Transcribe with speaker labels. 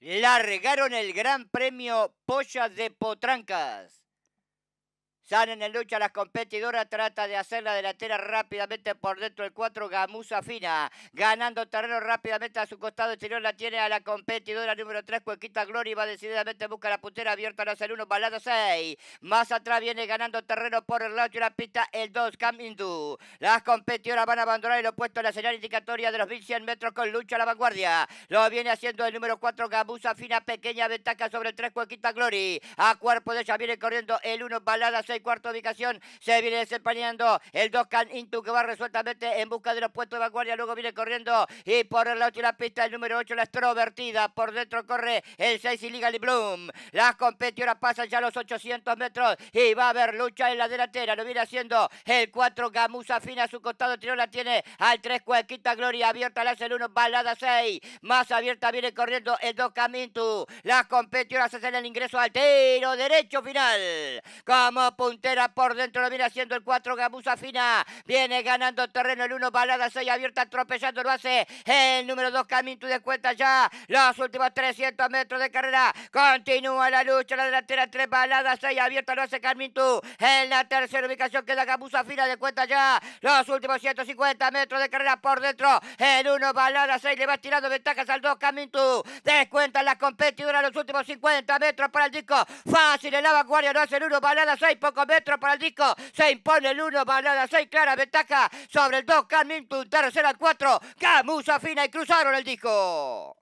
Speaker 1: La regaron el Gran Premio Pollas de Potrancas. Salen en lucha las competidoras, trata de hacer la delantera rápidamente por dentro del 4, Gamusa Fina. Ganando terreno rápidamente a su costado exterior, la tiene a la competidora número 3, Cuequita Glory, va decididamente, busca la puntera, abierta la el 1, balada 6. Más atrás viene ganando terreno por el lado de la pista el 2, Cam Las competidoras van a abandonar el opuesto a la señal indicatoria de los 1100 metros con lucha a la vanguardia. Lo viene haciendo el número 4, Gamusa Fina, pequeña ventaja sobre el 3, Cuequita Glory. A cuerpo de ella viene corriendo el 1, balada 6 y cuarta ubicación. Se viene desempeñando el Doscan Intu que va resueltamente en busca de los puestos de vanguardia. Luego viene corriendo y por el lado la pista el número 8, la extrovertida. Por dentro corre el 6 y Liga y Bloom. Las competidoras pasan ya los 800 metros y va a haber lucha en la delantera. Lo viene haciendo el 4 Gamusa Fina a su costado. Tiro la tiene al 3 Cuequita Gloria. Abierta la hace el 1, balada 6. Más abierta viene corriendo el 2 Camintu. Las competidoras hacen el ingreso al tiro derecho final. Como puntera por dentro, lo viene haciendo el 4, Gamusa Fina, viene ganando terreno el 1, Balada 6 abierta, atropellando, lo hace el número 2, Camin, de cuenta ya los últimos 300 metros de carrera, continúa la lucha, la delantera 3, Balada 6 abierta, lo hace Carminto. en la tercera ubicación queda Gamusa Fina, de cuenta ya los últimos 150 metros de carrera por dentro, el 1, Balada 6 le va tirando ventajas al 2, Camintu, descuenta la competidora los últimos 50 metros para el disco, fácil el vanguardia, lo hace el 1, Balada 6, con metro para el disco. Se impone el 1, Balada 6, clara ventaja sobre el 2, Carmen, puntaron al 4. Camusa fina y cruzaron el disco.